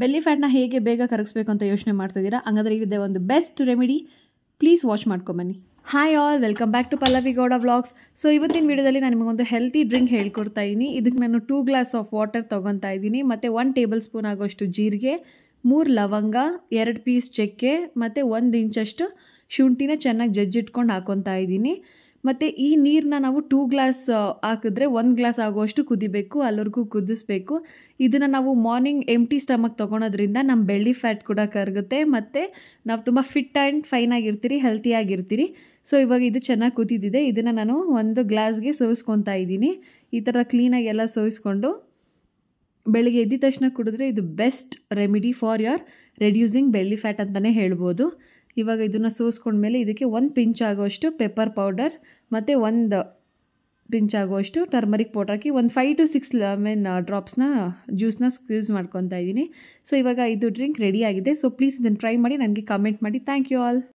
belly ಫ್ಯಾಟ್ನ ಹೇಗೆ ಬೇಗ ಕರಗಿಸ್ಬೇಕು ಅಂತ ಯೋಚನೆ ಮಾಡ್ತಿದ್ದೀರಾ ಹಂಗಾದ್ರೆ ಇಲ್ಲಿದೆ ಒಂದು ಬೆಸ್ಟ್ ರೆಮಿಡಿ ಪ್ಲೀಸ್ ವಾಚ್ ಮಾಡ್ಕೊಂಬನ್ನಿ hi all welcome back to Pallavi Gowda vlogs so ಇವತ್ತಿನ ವಿಡಿಯೋದಲ್ಲಿ ನಾನು ನಿಮಗೊಂದು ಹೆಲ್ತಿ ಡ್ರಿಂಕ್ ಹೇಳ್ಕೊಡ್ತಾ ಇದ್ದೀನಿ ಇದಕ್ಕೆ ನಾನು ಟೂ ಗ್ಲಾಸ್ ಆಫ್ ವಾಟರ್ ತೊಗೊತಾ ಇದ್ದೀನಿ ಮತ್ತು ಒನ್ ಟೇಬಲ್ ಸ್ಪೂನ್ ಆಗೋಷ್ಟು ಜೀರಿಗೆ ಮೂರು ಲವಂಗ ಎರಡು ಪೀಸ್ ಚಕ್ಕೆ ಮತ್ತು ಒಂದು ಇಂಚಷ್ಟು ಶುಂಠಿನ ಚೆನ್ನಾಗಿ ಜಜ್ಜಿಟ್ಕೊಂಡು ಹಾಕೊತಾ ಇದ್ದೀನಿ ಮತ್ತು ಈ ನೀರನ್ನ ನಾವು ಟೂ ಗ್ಲಾಸ್ ಹಾಕಿದ್ರೆ ಒಂದು ಗ್ಲಾಸ್ ಆಗುವಷ್ಟು ಕುದಿಬೇಕು ಅಲ್ಲವರೆಗೂ ಕುದಿಸ್ಬೇಕು ಇದನ್ನು ನಾವು ಮಾರ್ನಿಂಗ್ ಎಂಟಿ ಸ್ಟಮಕ್ ತೊಗೊಳೋದ್ರಿಂದ ನಮ್ಮ ಬೆಳ್ಳಿ ಫ್ಯಾಟ್ ಕೂಡ ಕರಗುತ್ತೆ ಮತ್ತು ನಾವು ತುಂಬ ಫಿಟ್ ಆ್ಯಂಡ್ ಫೈನ್ ಆಗಿರ್ತೀರಿ ಹೆಲ್ತಿಯಾಗಿರ್ತೀರಿ ಸೊ ಇವಾಗ ಇದು ಚೆನ್ನಾಗಿ ಕುದಿದಿದೆ ಇದನ್ನು ನಾನು ಒಂದು ಗ್ಲಾಸ್ಗೆ ಸೋಸ್ಕೊತಾ ಇದ್ದೀನಿ ಈ ಥರ ಕ್ಲೀನಾಗಿ ಎಲ್ಲ ಸೋಸ್ಕೊಂಡು ಬೆಳಿಗ್ಗೆ ಎದ್ದ ತಕ್ಷಣ ಕುಡಿದ್ರೆ ಇದು best remedy for your reducing belly fat ಅಂತಲೇ ಹೇಳ್ಬೋದು ಇವಾಗ ಇದನ್ನು ಸೋಸ್ಕೊಂಡ್ಮೇಲೆ ಇದಕ್ಕೆ ಒಂದು ಪಿಂಚ್ ಆಗೋಷ್ಟು ಪೆಪ್ಪರ್ ಪೌಡರ್ ಮತ್ತು ಒಂದು ಪಿಂಚ್ ಆಗೋಷ್ಟು ಟರ್ಮರಿಕ್ ಪೌಡರ್ ಹಾಕಿ ಒಂದು ಫೈವ್ ಟು ಸಿಕ್ಸ್ ಲೆಮನ್ ಡ್ರಾಪ್ಸ್ನ ಜ್ಯೂಸ್ನ ಯೂಸ್ ಮಾಡ್ಕೊತಾ ಇದ್ದೀನಿ ಸೊ ಇವಾಗ ಇದು ಡ್ರಿಂಕ್ ರೆಡಿ ಆಗಿದೆ ಸೊ ಪ್ಲೀಸ್ ಇದನ್ನು ಟ್ರೈ ಮಾಡಿ ನನಗೆ ಕಮೆಂಟ್ ಮಾಡಿ ಥ್ಯಾಂಕ್ ಯು ಆಲ್